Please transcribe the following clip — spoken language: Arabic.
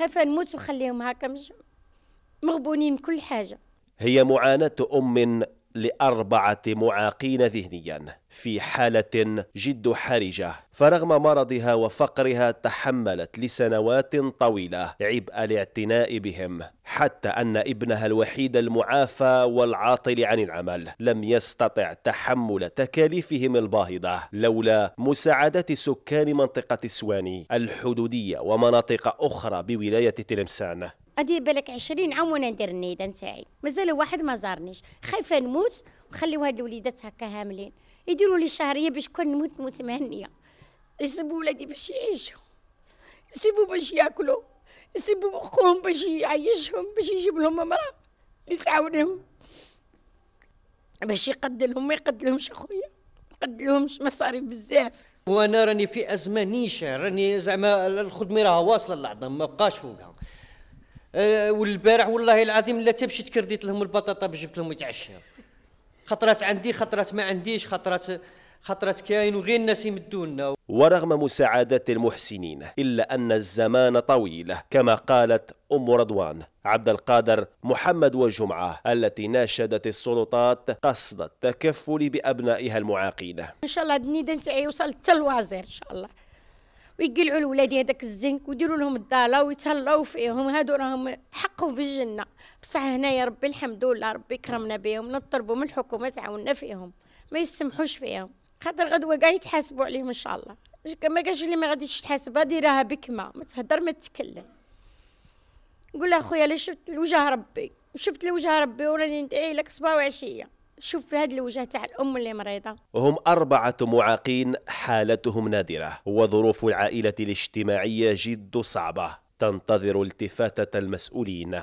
خايفه نموت وخليهم هكا مش مغبونين كل حاجه هي معاناه ام لأربعة معاقين ذهنيا في حالة جد حرجة فرغم مرضها وفقرها تحملت لسنوات طويلة عبء الاعتناء بهم حتى أن ابنها الوحيد المعافى والعاطل عن العمل لم يستطع تحمل تكاليفهم الباهظة لولا مساعدة سكان منطقة سواني الحدودية ومناطق أخرى بولاية تلمسان قدي بالك عشرين عام وانا ندير النيده نتاعي مازال واحد ما زارنيش خايفه نموت وخليو هاد الوليدات هكا هاملين يديروا لي شهريه باش كون نموت نموت مهنيه يسيبوا ولادي باش يعيشوا يسيبوا باش ياكلوا يسيبوا اخوهم باش يعيشهم باش يجيب لهم امراه اللي تعاونهم باش يقدلهم ما يقدلهمش اخويا ما يقدلهمش مصاريف بزاف وانا راني في ازمه نيشه راني زعما الخدمه راها واصله للعظم ما بقاش فوقها آه، والبارح والله العظيم لا تمشيت كرديت لهم البطاطا باش جبت لهم يتعشى خطرات عندي خطرات ما عنديش خطرات خطرات كاين وغير الناس يمدونا ورغم مساعدة المحسنين إلا أن الزمان طويل كما قالت أم رضوان عبد القادر محمد وجمعة التي ناشدت السلطات قصد التكفل بأبنائها المعاقين إن شاء الله نيدا يوصل حتى الوزير إن شاء الله ويقلعوا لولادي هذاك الزنك ويديروا لهم الضاله ويتهلاو فيهم هادو راهم حقهم في الجنه بصح هنايا ربي الحمد لله ربي كرمنا بهم نطلبوا من الحكومه تعاوننا فيهم ما يسمحوش فيهم خاطر غدوه كاع يتحاسبوا عليهم ان شاء الله ما كاش اللي ما غاديش تحاسب ديرها بكمه ما تهدر ما تتكلم قول لها خويا الا شفت لوجه ربي وشفت لوجه ربي وراني ندعي لك صباح وعشيه شوف في هذه الوجه تاع الام اللي مريضه هم اربعه معاقين حالتهم نادره وظروف العائله الاجتماعيه جد صعبه تنتظر التفاته المسؤولين